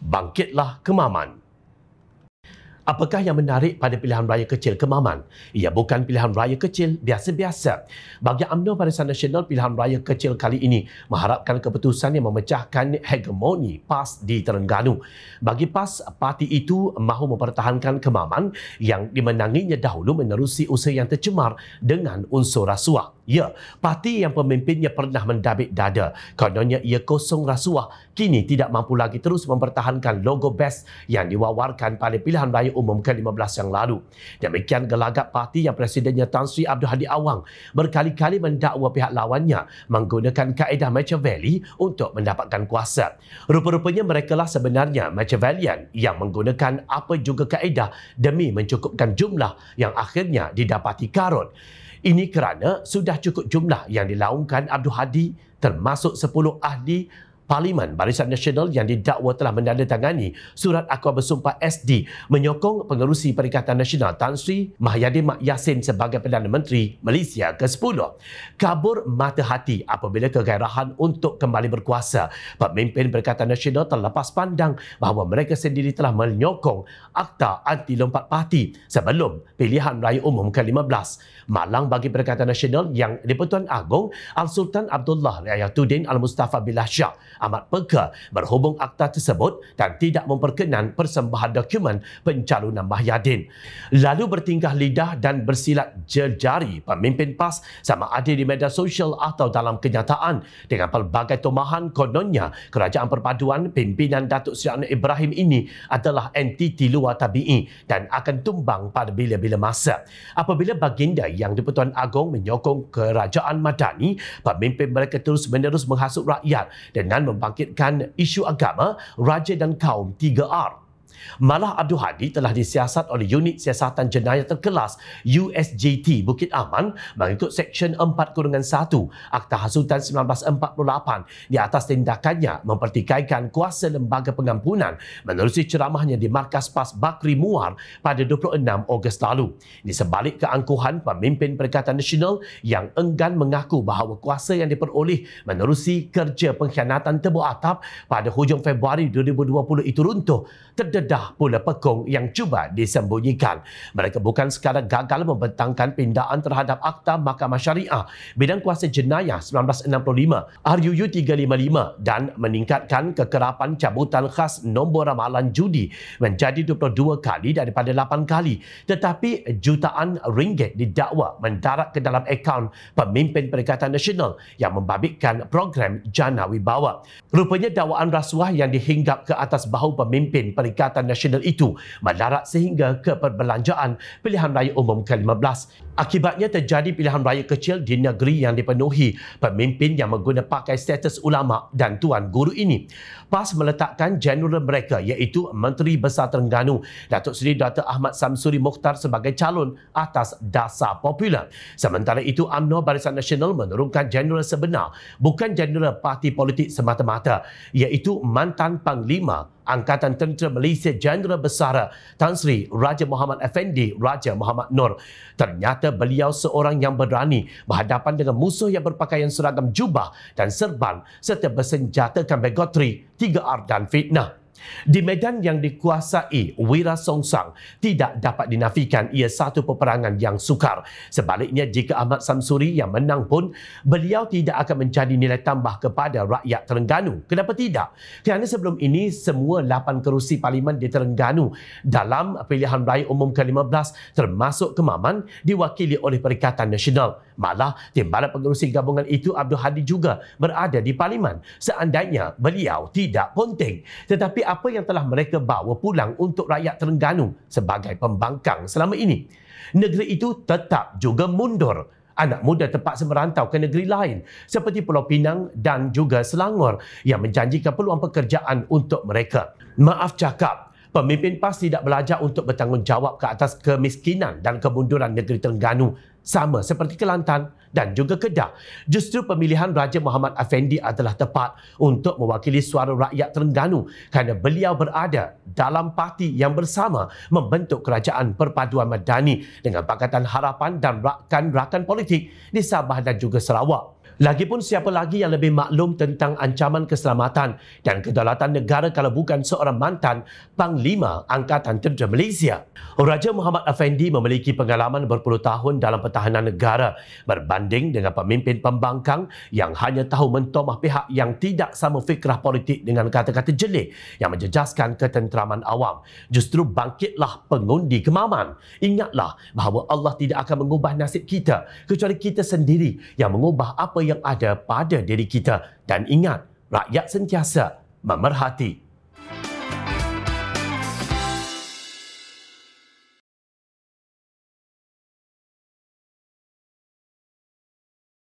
bangkitlah kemaman. Apakah yang menarik pada pilihan raya kecil kemaman? Ia bukan pilihan raya kecil biasa-biasa. Bagi UMNO Barisan Nasional, pilihan raya kecil kali ini mengharapkan keputusan yang memecahkan hegemoni PAS di Terengganu. Bagi PAS, parti itu mahu mempertahankan kemaman yang dimenanginya dahulu menerusi usaha yang tercemar dengan unsur rasuah. Ya, parti yang pemimpinnya pernah mendabik dada. Kononnya ia kosong rasuah, kini tidak mampu lagi terus mempertahankan logo best yang diwawarkan pada pilihan raya diumumkan 15 yang lalu. Demikian gelagat parti yang presidennya Tan Sri Abdul Hadi Awang berkali-kali mendakwa pihak lawannya menggunakan kaedah Machiavelli untuk mendapatkan kuasa. Rupa-rupanya mereka lah sebenarnya Machiavellian yang menggunakan apa juga kaedah demi mencukupkan jumlah yang akhirnya didapati Karun. Ini kerana sudah cukup jumlah yang dilaungkan Abdul Hadi termasuk 10 ahli Parlimen Barisan Nasional yang didakwa telah menandatangani surat akuan bersumpah SD menyokong pengerusi Perikatan Nasional Tan Sri Mahyadi Mak Yassin sebagai Perdana Menteri Malaysia ke-10. Kabur mata hati apabila kegairahan untuk kembali berkuasa. Pemimpin Perikatan Nasional terlepas pandang bahawa mereka sendiri telah menyokong Akta Anti Lompat Parti sebelum pilihan raya umum ke-15. Malang bagi Perikatan Nasional yang di Pertuan Agong Al-Sultan Abdullah Riayatuddin Al-Mustafa Billah amat peka berhubung akta tersebut dan tidak memperkenan persembahan dokumen pencalonan Mahyadin. Lalu bertingkah lidah dan bersilat jejari pemimpin PAS sama ada di media sosial atau dalam kenyataan dengan pelbagai tomahan kononnya kerajaan perpaduan pimpinan Datuk Seri Anwar Ibrahim ini adalah entiti luar tabi'i dan akan tumbang pada bila-bila masa. Apabila baginda yang di-Pertuan Agong menyokong kerajaan Madani, pemimpin mereka terus menerus menghasut rakyat dengan membangkitkan isu agama, raja dan kaum 3R. Malah Abdul Hadi telah disiasat oleh unit siasatan jenayah terkelas USJT Bukit Aman mengikut Seksyen 4-1 Kurungan Akta Hasutan 1948 di atas tindakannya mempertikaikan kuasa lembaga pengampunan menerusi ceramahnya di Markas PAS Bakri Muar pada 26 Ogos lalu. Di sebalik keangkuhan pemimpin Perikatan Nasional yang enggan mengaku bahawa kuasa yang diperoleh menerusi kerja pengkhianatan tebu atap pada hujung Februari 2020 itu runtuh, terdedah terdedah pula pekung yang cuba disembunyikan. Mereka bukan sekadar gagal membentangkan pindaan terhadap Akta Mahkamah Syariah Bidang Kuasa Jenayah 1965 RUU 355 dan meningkatkan kekerapan cabutan khas nombor ramalan judi menjadi 22 kali daripada 8 kali. Tetapi jutaan ringgit didakwa mendarat ke dalam akaun pemimpin Perikatan Nasional yang membabitkan program Jana Wibawa. Rupanya dakwaan rasuah yang dihinggap ke atas bahu pemimpin Perikatan Jabatan Nasional itu mendarat sehingga ke perbelanjaan pilihan raya umum ke-15. Akibatnya terjadi pilihan raya kecil di negeri yang dipenuhi pemimpin yang menggunakan pakai status ulama dan tuan guru ini. PAS meletakkan general mereka iaitu Menteri Besar Terengganu Datuk Seri Dr. Ahmad Samsuri Mukhtar sebagai calon atas dasar popular. Sementara itu UMNO Barisan Nasional menurunkan general sebenar bukan general parti politik semata-mata iaitu mantan panglima Angkatan Tentera Malaysia Jeneral Besara Tan Sri Raja Muhammad Effendi Raja Muhammad Nur. Ternyata beliau seorang yang berani berhadapan dengan musuh yang berpakaian seragam jubah dan serban serta bersenjatakan begotri, tiga ar dan fitnah. Di medan yang dikuasai Wira Songsang tidak dapat dinafikan ia satu peperangan yang sukar. Sebaliknya jika Ahmad Samsuri yang menang pun beliau tidak akan menjadi nilai tambah kepada rakyat Terengganu. Kenapa tidak? Kerana sebelum ini semua lapan kerusi parlimen di Terengganu dalam pilihan raya umum ke-15 termasuk Kemaman diwakili oleh Perikatan Nasional. Malah timbalan pengerusi gabungan itu Abdul Hadi juga berada di parlimen seandainya beliau tidak ponteng. Tetapi apa yang telah mereka bawa pulang untuk rakyat Terengganu sebagai pembangkang selama ini? Negeri itu tetap juga mundur anak muda terpaksa merantau ke negeri lain seperti Pulau Pinang dan juga Selangor yang menjanjikan peluang pekerjaan untuk mereka. Maaf cakap, pemimpin PAS tidak belajar untuk bertanggungjawab ke atas kemiskinan dan kemunduran negeri Terengganu sama seperti Kelantan dan juga Kedah. Justru pemilihan Raja Muhammad Afendi adalah tepat untuk mewakili suara rakyat Terengganu kerana beliau berada dalam parti yang bersama membentuk kerajaan perpaduan madani dengan Pakatan Harapan dan rakan-rakan politik di Sabah dan juga Sarawak. Lagipun siapa lagi yang lebih maklum tentang ancaman keselamatan dan kedaulatan negara kalau bukan seorang mantan Panglima Angkatan Tentera Malaysia. Raja Muhammad Afendi memiliki pengalaman berpuluh tahun dalam pertahanan negara berbanding dengan pemimpin pembangkang yang hanya tahu mentomah pihak yang tidak sama fikrah politik dengan kata-kata jelik yang menjejaskan ketenteraman awam. Justru bangkitlah pengundi kemaman. Ingatlah bahawa Allah tidak akan mengubah nasib kita kecuali kita sendiri yang mengubah apa yang ada pada diri kita. Dan ingat, rakyat sentiasa memerhati